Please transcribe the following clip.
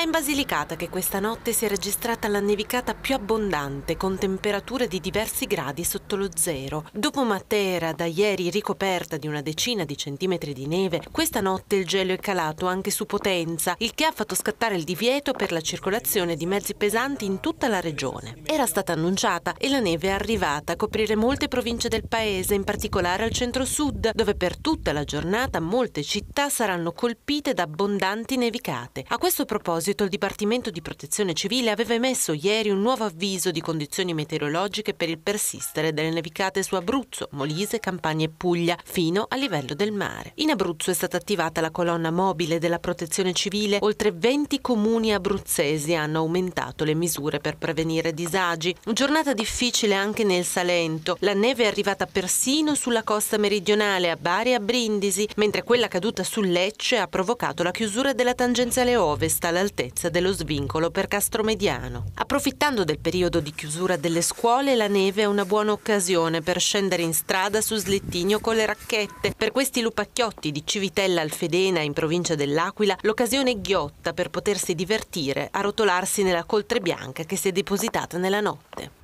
È in Basilicata che questa notte si è registrata la nevicata più abbondante, con temperature di diversi gradi sotto lo zero. Dopo Matera, da ieri ricoperta di una decina di centimetri di neve, questa notte il gelo è calato anche su Potenza, il che ha fatto scattare il divieto per la circolazione di mezzi pesanti in tutta la regione. Era stata annunciata e la neve è arrivata a coprire molte province del paese, in particolare al centro-sud, dove per tutta la giornata molte città saranno colpite da abbondanti nevicate. A questo proposito, proposito, il Dipartimento di Protezione Civile aveva emesso ieri un nuovo avviso di condizioni meteorologiche per il persistere delle nevicate su Abruzzo, Molise, Campania e Puglia, fino a livello del mare. In Abruzzo è stata attivata la colonna mobile della Protezione Civile, oltre 20 comuni abruzzesi hanno aumentato le misure per prevenire disagi. Giornata difficile anche nel Salento, la neve è arrivata persino sulla costa meridionale, a Bari e a Brindisi, mentre quella caduta su Lecce ha provocato la chiusura della tangenziale ovest all'altezza certezza dello svincolo per Castromediano. Approfittando del periodo di chiusura delle scuole, la neve è una buona occasione per scendere in strada su slettigno con le racchette. Per questi lupacchiotti di Civitella Alfedena in provincia dell'Aquila, l'occasione è ghiotta per potersi divertire a rotolarsi nella coltre bianca che si è depositata nella notte.